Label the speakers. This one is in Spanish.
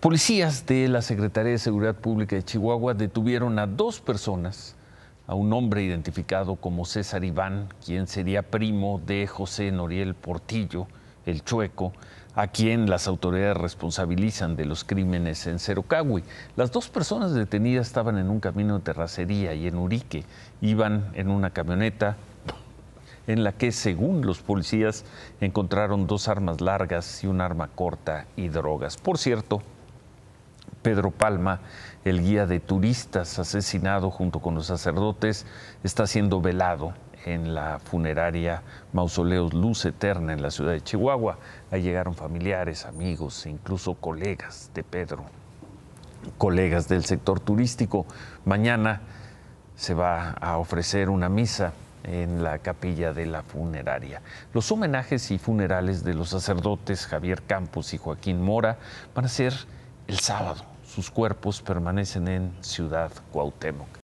Speaker 1: Policías de la Secretaría de Seguridad Pública de Chihuahua detuvieron a dos personas, a un hombre identificado como César Iván, quien sería primo de José Noriel Portillo, el Chueco, a quien las autoridades responsabilizan de los crímenes en Cerocagui. Las dos personas detenidas estaban en un camino de terracería y en Urique. Iban en una camioneta en la que, según los policías, encontraron dos armas largas y un arma corta y drogas. Por cierto, Pedro Palma, el guía de turistas asesinado junto con los sacerdotes, está siendo velado en la funeraria Mausoleos Luz Eterna en la ciudad de Chihuahua. Ahí llegaron familiares, amigos e incluso colegas de Pedro, colegas del sector turístico. Mañana se va a ofrecer una misa en la capilla de la funeraria. Los homenajes y funerales de los sacerdotes Javier Campos y Joaquín Mora van a ser el sábado sus cuerpos permanecen en Ciudad Cuauhtémoc.